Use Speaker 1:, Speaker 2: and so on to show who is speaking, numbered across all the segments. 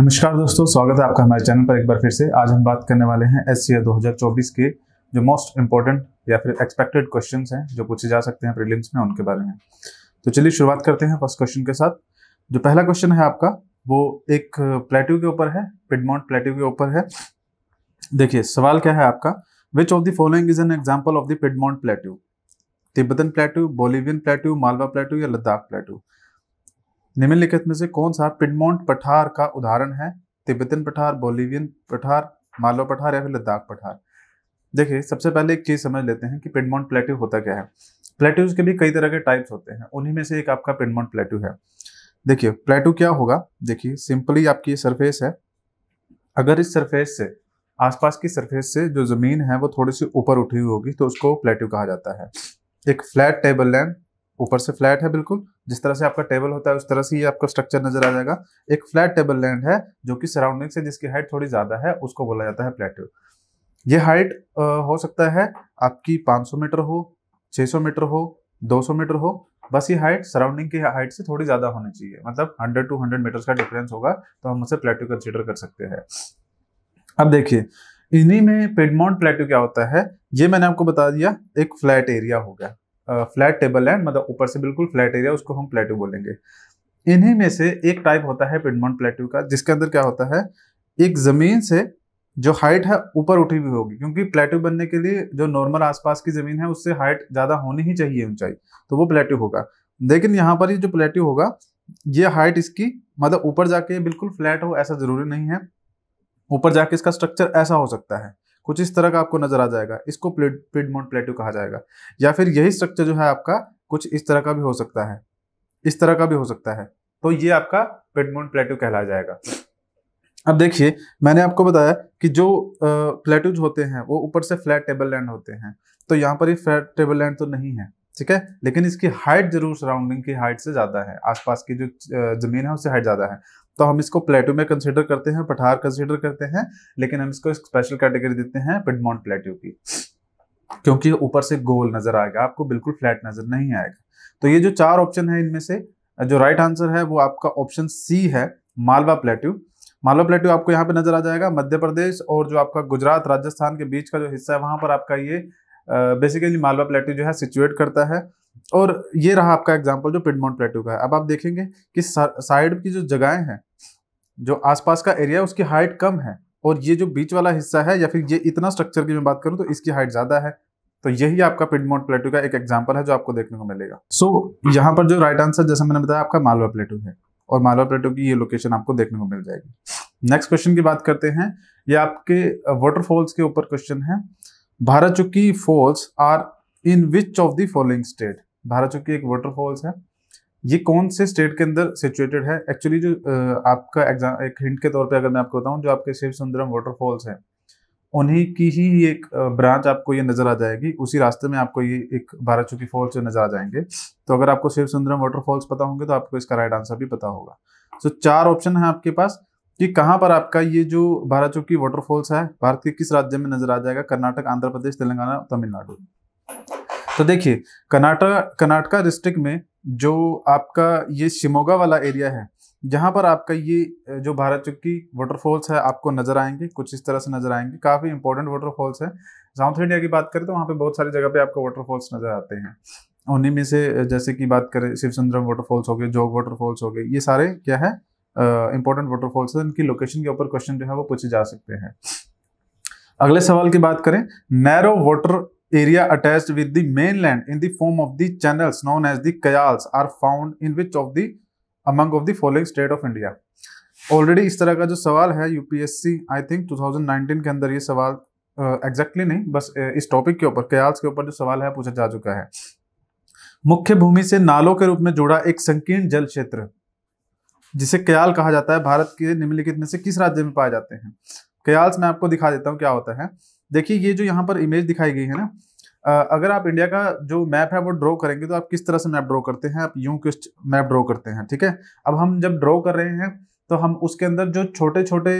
Speaker 1: नमस्कार दोस्तों स्वागत है आपका हमारे चैनल पर एक बार फिर से आज हम बात करने वाले हैं एस सी चौबीस के जो मोस्ट इम्पोर्टेंट या फिर एक्सपेक्टेड क्वेश्चन हैं जो पूछे जा सकते हैं प्रीलिम्स में उनके बारे में तो चलिए शुरुआत करते हैं फर्स्ट क्वेश्चन के साथ जो पहला क्वेश्चन है आपका वो एक प्लेट्यू के ऊपर है पिडमोंट प्लेट्यू के ऊपर है देखिए सवाल क्या है आपका which of the following is an example of the piedmont plateau Tibetan plateau Bolivian plateau Malwa plateau या लद्दाख प्लेट्यू निम्नलिखित में से कौन सा पिंडमोंट पठार का उदाहरण है तिब्बतन पठार बोलिवियन पठार मालवा पठार या फिर लद्दाख पठार देखिए सबसे पहले एक चीज़ समझ लेते हैं कि पिंडमोंट प्लेट्यू होता क्या है प्लेट्यूज के भी कई तरह के टाइप्स होते हैं उन्हीं में से एक आपका पिंडमोंट प्लेट्यू है देखिए प्लेट्यू क्या होगा देखिए सिंपली आपकी सरफेस है अगर इस सरफेस से आसपास की सरफेस से जो ज़मीन है वो थोड़ी सी ऊपर उठी हुई होगी तो उसको प्लेट्यू कहा जाता है एक फ्लैट टेबल लैंड ऊपर से फ्लैट है बिल्कुल जिस तरह से आपका टेबल होता है उस तरह से ये आपका स्ट्रक्चर नजर आ जाएगा एक फ्लैट टेबल लैंड है जो कि सराउंडिंग से जिसकी हाइट थोड़ी ज्यादा है उसको बोला जाता है प्लेट्यू ये हाइट हो सकता है आपकी 500 मीटर हो 600 मीटर हो 200 मीटर हो बस ये हाइट सराउंडिंग की हाइट से थोड़ी ज़्यादा होनी चाहिए मतलब 100 टू 100 मीटर का डिफरेंस होगा तो हम उसे प्लेट्यू कंसिडर कर सकते हैं अब देखिए इन्हीं में पेडमोन्ट प्लेट्यू क्या होता है ये मैंने आपको बता दिया एक फ्लैट एरिया हो गया फ्लैट टेबल लैंड मतलब ऊपर से बिल्कुल फ्लैट एरिया उसको हम प्लेट्यू बोलेंगे इन्हीं में से एक टाइप होता है पिडमोंट प्लेट्यू का जिसके अंदर क्या होता है एक ज़मीन से जो हाइट है ऊपर उठी हुई होगी क्योंकि प्लेट्यू बनने के लिए जो नॉर्मल आसपास की ज़मीन है उससे हाइट ज़्यादा होनी ही चाहिए ऊंचाई तो वो प्लेट्यू होगा लेकिन यहाँ पर ये जो प्लेट्यू होगा ये हाइट इसकी मतलब ऊपर जाके बिल्कुल फ्लैट हो ऐसा ज़रूरी नहीं है ऊपर जाके इसका स्ट्रक्चर ऐसा हो सकता है कुछ इस तरह का आपको नजर आ जाएगा इसको पिडमोंट प्लेटो कहा जाएगा या फिर यही स्ट्रक्चर जो है आपका कुछ इस तरह का भी हो सकता है इस तरह का भी हो सकता है तो ये आपका पिडमोंट प्लेटो कहला जाएगा अब देखिए मैंने आपको बताया कि जो प्लेटूज होते हैं वो ऊपर से फ्लैट टेबल लैंड होते हैं तो यहाँ पर ये फ्लैट टेबल लैंड तो नहीं है ठीक है लेकिन इसकी हाइट जरूर सराउंडिंग की हाइट से ज़्यादा है आसपास की जो ज़मीन है उससे हाइट ज़्यादा है तो हम इसको प्लेटू में कंसिडर करते हैं पठार कंसिडर करते हैं लेकिन हम इसको स्पेशल कैटेगरी देते हैं पिडमोंट प्लेट्यू की क्योंकि ऊपर से गोल नजर आएगा आपको बिल्कुल फ्लैट नजर नहीं आएगा तो ये जो चार ऑप्शन है इनमें से जो राइट आंसर है वो आपका ऑप्शन सी है मालवा प्लेट्यू मालवा प्लेट्यू आपको यहाँ पे नजर आ जाएगा मध्य प्रदेश और जो आपका गुजरात राजस्थान के बीच का जो हिस्सा है वहां पर आपका ये बेसिकली मालवा प्लेट्यू जो है सिचुएट करता है और ये रहा आपका एग्जाम्पल जो पिडमोंट प्लेट्यू का है अब आप देखेंगे कि साइड की जो जगहें हैं जो आसपास का एरिया है उसकी हाइट कम है और ये जो बीच वाला हिस्सा है या फिर ये इतना स्ट्रक्चर की मैं बात करूं तो इसकी हाइट ज़्यादा है तो यही आपका पिडमोट प्लेटू का एक एग्जाम्पल है जो आपको देखने को मिलेगा सो so, यहाँ पर जो राइट आंसर जैसा मैंने बताया आपका मालवा प्लेटू है और मालवा प्लेटू की ये लोकेशन आपको देखने को मिल जाएगी नेक्स्ट क्वेश्चन की बात करते हैं ये आपके वाटरफॉल्स uh, के ऊपर क्वेश्चन है Bharachukki falls are in which of the following state Bharachukki एक वाटरफॉल्स है ये कौन से स्टेट के अंदर सिचुएटेड है एक्चुअली जो आपका एग्जाम एक हिंट के तौर पे अगर मैं आपको बताऊं जो आपके शिव सुंदरम वाटरफॉल्स हैं उन्हीं की ही एक ब्रांच आपको ये नजर आ जाएगी उसी रास्ते में आपको ये एक बारह चुकी फॉल्स जो नजर आ जाएंगे तो अगर आपको शिव सुंदरम वाटरफॉल्स पता होंगे तो आपको इसका राइट आंसर भी पता होगा सो चार ऑप्शन है आपके पास कि कहाँ पर आपका ये जो बारह वाटरफॉल्स है भारत के किस राज्य में नजर आ जाएगा कर्नाटक आंध्र प्रदेश तेलंगाना तमिलनाडु तो देखिए कर्नाटक कर्नाटका डिस्ट्रिक्ट में जो आपका ये शिमोगा वाला एरिया है जहाँ पर आपका ये जो भारत चुक्की की वाटरफॉल्स है आपको नजर आएंगे कुछ इस तरह से नजर आएंगे काफ़ी इंपॉर्टेंट वाटरफॉल्स है साउथ इंडिया की बात करें तो वहाँ पे बहुत सारी जगह पे आपको वाटरफॉल्स नजर आते हैं उन्हीं में से जैसे कि बात करें शिवचंद्रम वाटरफॉल्स हो गए जोग वाटरफॉल्स हो गए ये सारे क्या है इंपॉर्टेंट वाटरफॉल्स है इनकी लोकेशन के ऊपर क्वेश्चन जो है वो पूछे जा सकते हैं अगले सवाल की बात करें narrow water area attached with the mainland in the form of the channels known as the kayals are found in which of the among of the following state of India. Already इस तरह का जो सवाल है UPSC I think 2019 के अंदर ये सवाल एग्जैक्टली uh, exactly नहीं बस uh, इस टॉपिक के ऊपर कयाल्स के ऊपर जो सवाल है पूछा जा चुका है मुख्य भूमि से नालों के रूप में जुड़ा एक संकीर्ण जल क्षेत्र जिसे कयाल कहा जाता है भारत के निम्नलिखित में से किस राज्य में पाए जाते हैं कयाल्स मैं आपको दिखा देता हूँ क्या होता है देखिए ये जो यहाँ पर इमेज दिखाई गई है ना अगर आप इंडिया का जो मैप है वो ड्रॉ करेंगे तो आप किस तरह से मैप ड्रॉ करते हैं आप यूं किस मैप ड्रॉ करते हैं ठीक है अब हम जब ड्रॉ कर रहे हैं तो हम उसके अंदर जो छोटे छोटे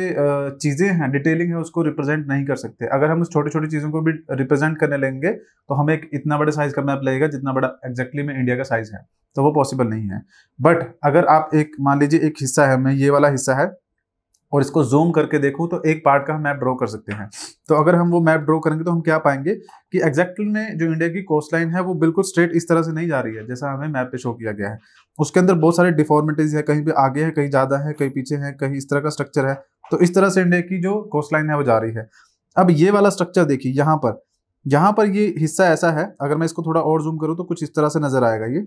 Speaker 1: चीज़ें हैं डिटेलिंग है उसको रिप्रेजेंट नहीं कर सकते अगर हम उस छोटी छोटी चीज़ों को भी रिप्रेजेंट करने लेंगे तो हमें एक इतना बड़े साइज़ का मैप लगेगा जितना बड़ा एग्जैक्टली में इंडिया का साइज़ है तो वो पॉसिबल नहीं है बट अगर आप एक मान लीजिए एक हिस्सा है मैं ये वाला हिस्सा है और इसको जूम करके देखो तो एक पार्ट का हम मैप ड्रॉ कर सकते हैं तो अगर हम वो मैप ड्रॉ करेंगे तो हम क्या पाएंगे कि एग्जैक्टली में जो इंडिया की कोस्ट लाइन है वो बिल्कुल स्ट्रेट इस तरह से नहीं जा रही है जैसा हमें मैप पे शो किया गया है उसके अंदर बहुत सारे डिफॉर्मिटीज है कहीं पे आगे है कहीं ज़्यादा है कहीं पीछे है कहीं इस तरह का स्ट्रक्चर है तो इस तरह से इंडिया की जो कोस्ट लाइन है वो जा रही है अब ये वाला स्ट्रक्चर देखिए यहाँ पर यहाँ पर ये हिस्सा ऐसा है अगर मैं इसको थोड़ा और जूम करूँ तो कुछ इस तरह से नजर आएगा ये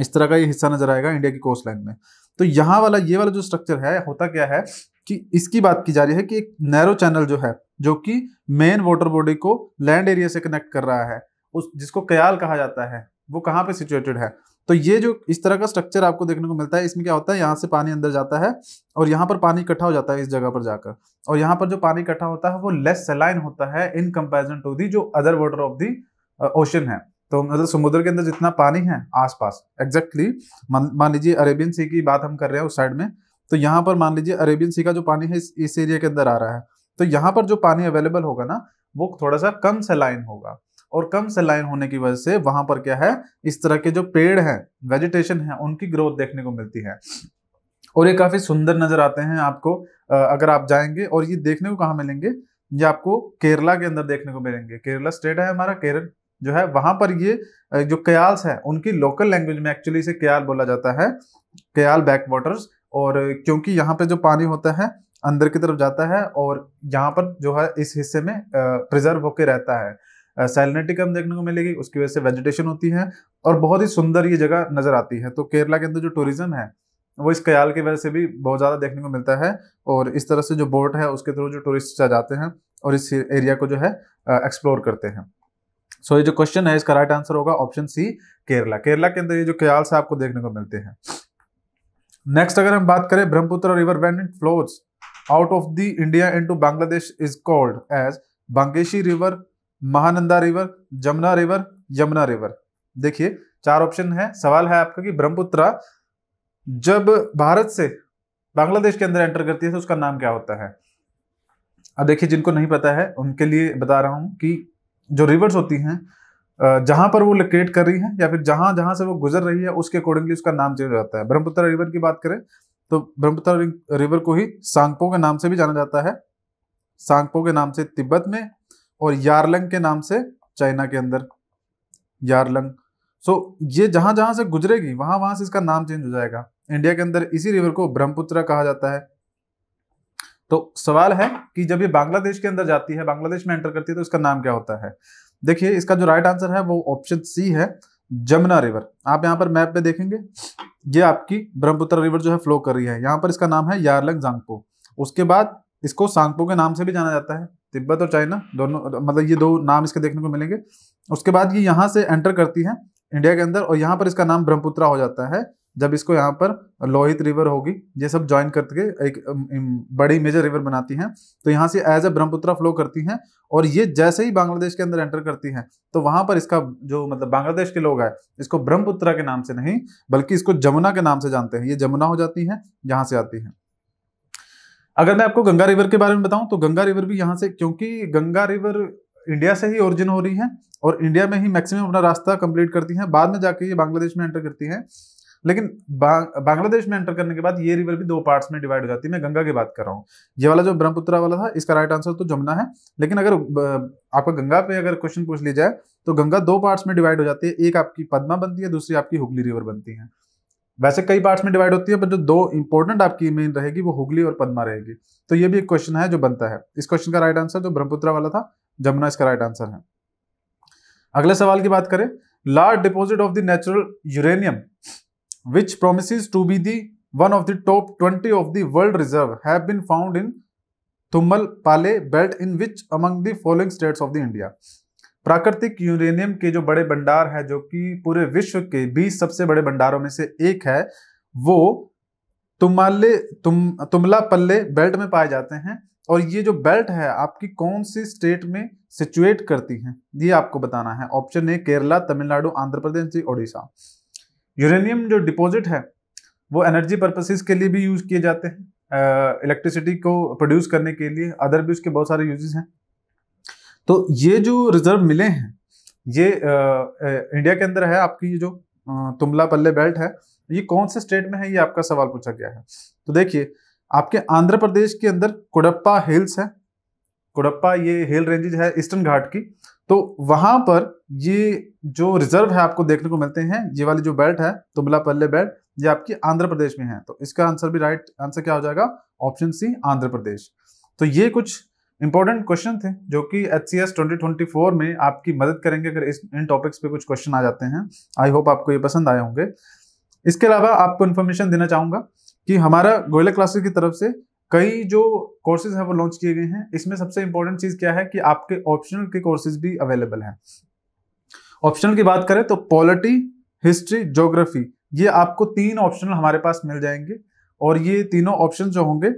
Speaker 1: इस तरह का ये हिस्सा नजर आएगा इंडिया की कोस्ट लाइन में तो यहाँ वाला ये वाला जो स्ट्रक्चर है होता क्या है कि इसकी बात की जा रही है कि एक नैरो चैनल जो है जो कि मेन वाटर बॉडी को लैंड एरिया से कनेक्ट कर रहा है उस जिसको कयाल कहा जाता है वो कहाँ पे सिचुएटेड है तो ये जो इस तरह का स्ट्रक्चर आपको देखने को मिलता है इसमें क्या होता है यहाँ से पानी अंदर जाता है और यहाँ पर पानी इकट्ठा हो जाता है इस जगह पर जाकर और यहाँ पर जो पानी इकट्ठा होता है वो लेस सेलाइन होता है इन कंपेरिजन टू दी जो other water of the ocean है तो मतलब समुद्र के अंदर जितना पानी है आसपास एग्जैक्टली मान लीजिए अरेबियन सी की बात हम कर रहे हैं उस साइड में तो यहाँ पर मान लीजिए अरेबियन सी का जो पानी है इस, इस एरिया के अंदर आ रहा है तो यहाँ पर जो पानी अवेलेबल होगा ना वो थोड़ा सा कम लाइन होगा और कम लाइन होने की वजह से वहां पर क्या है इस तरह के जो पेड़ हैं वेजिटेशन है उनकी ग्रोथ देखने को मिलती है और ये काफी सुंदर नजर आते हैं आपको अगर आप जाएंगे और ये देखने को कहाँ मिलेंगे ये आपको केरला के अंदर देखने को मिलेंगे केरला स्टेट है हमारा केरल जो है वहाँ पर ये जो कयाल्स है उनकी लोकल लैंग्वेज में एक्चुअली इसे कयाल बोला जाता है कयाल बैक वाटर्स और क्योंकि यहाँ पे जो पानी होता है अंदर की तरफ जाता है और यहाँ पर जो है इस हिस्से में प्रिजर्व होके रहता है सैलिनिटी कम देखने को मिलेगी उसकी वजह से वेजिटेशन होती है और बहुत ही सुंदर ये जगह नज़र आती है तो केरला के अंदर जो टूरिज्म है वो इस कयाल की वजह से भी बहुत ज़्यादा देखने को मिलता है और इस तरह से जो बोट है उसके थ्रू जो टूरिस्ट जाते हैं और इस एरिया को जो है एक्सप्लोर करते हैं सो so, ये जो क्वेश्चन है इसका राइट आंसर होगा ऑप्शन सी केरला केरला के अंदर ये जो से आपको देखने को मिलते हैं नेक्स्ट अगर हम बात करें Brahmaputra river when flows out of the India in Bangladesh is called as Bangshi river Mahananda river Jamuna river Yamuna river देखिए चार ऑप्शन है सवाल है आपका कि ब्रह्मपुत्र जब भारत से बांग्लादेश के अंदर एंटर करती है तो उसका नाम क्या होता है अब देखिए जिनको नहीं पता है उनके लिए बता रहा हूं कि जो रिवर्स होती हैं जहाँ पर वो लोकेट कर रही हैं या फिर जहाँ जहाँ से वो गुजर रही है उसके अकॉर्डिंगली उसका नाम चेंज हो जाता है ब्रह्मपुत्र रिवर की बात करें तो ब्रह्मपुत्र रिवर को ही सांगपो के नाम से भी जाना जाता है सांगपो के नाम से तिब्बत में और यारलंग के नाम से चाइना के अंदर यारलंग सो ये जहाँ जहाँ से गुजरेगी वहाँ वहाँ से इसका नाम चेंज हो जाएगा इंडिया के अंदर इसी रिवर को ब्रह्मपुत्र कहा जाता है तो सवाल है कि जब ये बांग्लादेश के अंदर जाती है बांग्लादेश में एंटर करती है तो इसका नाम क्या होता है देखिए इसका जो राइट आंसर है वो ऑप्शन सी है जमुना रिवर आप यहाँ पर मैप में देखेंगे ये आपकी ब्रह्मपुत्र रिवर जो है फ्लो कर रही है यहाँ पर इसका नाम है यारलंग जांगपो उसके बाद इसको सांगपो के नाम से भी जाना जाता है तिब्बत और चाइना दोनों मतलब ये दो नाम इसके देखने को मिलेंगे उसके बाद ये यहाँ से एंटर करती है इंडिया के अंदर और यहाँ पर इसका नाम ब्रह्मपुत्रा हो जाता है जब इसको यहाँ पर लोहित रिवर होगी ये सब ज्वाइन करके एक बड़ी मेजर रिवर बनाती हैं तो यहाँ से एज ए ब्रह्मपुत्र फ्लो करती हैं और ये जैसे ही बांग्लादेश के अंदर एंटर करती हैं तो वहाँ पर इसका जो मतलब बांग्लादेश के लोग हैं इसको ब्रह्मपुत्रा के नाम से नहीं बल्कि इसको जमुना के नाम से जानते हैं ये जमुना हो जाती है यहाँ से आती है अगर मैं आपको गंगा रिवर के बारे में बताऊं तो गंगा रिवर भी यहाँ से क्योंकि गंगा रिवर इंडिया से ही ओरिजिन हो रही है और इंडिया में ही मैक्सिमम अपना रास्ता कंप्लीट करती है बाद में जाके ये बांग्लादेश में एंटर करती है लेकिन बांग्लादेश में एंटर करने के बाद ये रिवर भी दो पार्ट्स में डिवाइड हो जाती है मैं गंगा की बात कर रहा हूँ ये वाला जो ब्रह्मपुत्र वाला था इसका राइट आंसर तो जमुना है लेकिन अगर आपका गंगा पे अगर क्वेश्चन पूछ लिया जाए तो गंगा दो पार्ट्स में डिवाइड हो जाती है एक आपकी पदमा बनती है दूसरी आपकी हुगली रिवर बनती है वैसे कई पार्ट्स में डिवाइड होती है पर जो दो इंपॉर्टेंट आपकी मेन रहेगी वो हुगली और पदमा रहेगी तो ये भी एक क्वेश्चन है जो बनता है इस क्वेश्चन का राइट आंसर जो ब्रह्मपुत्र वाला था जमुना इसका राइट आंसर है अगले सवाल की बात करें large deposit of the natural uranium which promises to be the one of the top 20 of the world reserve have been found in Tummala pale belt in which among the following states of the india प्राकृतिक uranium के जो बड़े भंडार है जो कि पूरे विश्व के 20 सबसे बड़े भंडारों में से एक है वो तुमाले तुम तुमला पल्ले बेल्ट में पाए जाते हैं और ये जो बेल्ट है आपकी कौन सी स्टेट में सिचुएट करती है ये आपको बताना है ऑप्शन ए केरला तमिलनाडु आंध्र प्रदेश जी ओडिशा यूरेनियम जो डिपॉजिट है वो एनर्जी पर्पसेस के लिए भी यूज़ किए जाते हैं इलेक्ट्रिसिटी को प्रोड्यूस करने के लिए अदर भी उसके बहुत सारे यूजेस हैं तो ये जो रिजर्व मिले हैं ये आ, आ, इंडिया के अंदर है आपकी ये जो आ, तुमला पल्ले बेल्ट है ये कौन से स्टेट में है ये आपका सवाल पूछा गया है तो देखिए आपके आंध्र प्रदेश के अंदर कुडप्पा हिल्स है कुड़प्पा ये हिल रेंजेज है ईस्टर्न घाट की तो वहां पर ये जो रिजर्व है आपको देखने को मिलते हैं ये वाली जो बेल्ट है तुमला पल्ले बेल्ट ये आपकी आंध्र प्रदेश में है तो इसका आंसर भी राइट आंसर क्या हो जाएगा ऑप्शन सी आंध्र प्रदेश तो ये कुछ इंपॉर्टेंट क्वेश्चन थे जो कि H C S twenty twenty four में आपकी मदद करेंगे अगर इस इन टॉपिक्स पे कुछ क्वेश्चन आ जाते हैं आई होप आपको ये पसंद आए होंगे इसके अलावा आपको इन्फॉर्मेशन देना चाहूंगा कि हमारा गोयला क्लासेस की तरफ से कई जो कोर्सेज हैं वो लॉन्च किए गए हैं इसमें सबसे इंपॉर्टेंट चीज़ क्या है कि आपके ऑप्शनल के कोर्सेज भी अवेलेबल हैं ऑप्शनल की बात करें तो पॉलिटी हिस्ट्री ज्योग्राफी ये आपको तीन ऑप्शनल हमारे पास मिल जाएंगे और ये तीनों ऑप्शन जो होंगे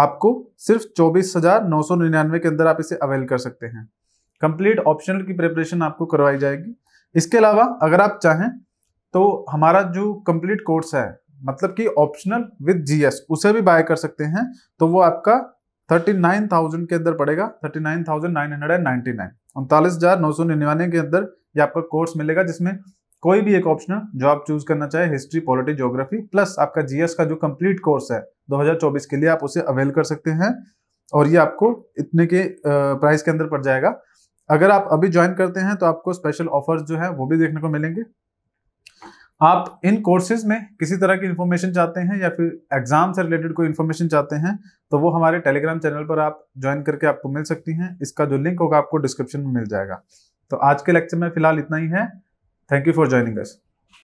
Speaker 1: आपको सिर्फ चौबीस हजार नौ सौ निन्यानवे के अंदर आप इसे अवेल कर सकते हैं कंप्लीट ऑप्शनल की प्रिपरेशन आपको करवाई जाएगी इसके अलावा अगर आप चाहें तो हमारा जो कंप्लीट कोर्स है मतलब कि ऑप्शनल विद जीएस उसे भी बाय कर सकते हैं तो वो आपका थर्टी नाइन थाउजेंड के अंदर पड़ेगा thirty nine thousand nine hundred and nine उनतालीस हजार नौ सौ निन्यानवे के अंदर ये आपका कोर्स मिलेगा जिसमें कोई भी एक ऑप्शनल जो आप चूज करना चाहे हिस्ट्री पॉलिटी ज्योग्राफी प्लस आपका जीएस का जो कंप्लीट कोर्स है 2024 के लिए आप उसे अवेल कर सकते हैं और ये आपको इतने के प्राइस के अंदर पड़ जाएगा अगर आप अभी ज्वाइन करते हैं तो आपको स्पेशल ऑफर्स जो है वो भी देखने को मिलेंगे आप इन कोर्सेज में किसी तरह की इन्फॉर्मेशन चाहते हैं या फिर एग्जाम से रिलेटेड कोई इन्फॉर्मेशन चाहते हैं तो वो हमारे टेलीग्राम चैनल पर आप ज्वाइन करके आपको मिल सकती हैं इसका जो लिंक होगा आपको डिस्क्रिप्शन में मिल जाएगा तो आज के लेक्चर में फिलहाल इतना ही है thank you for joining us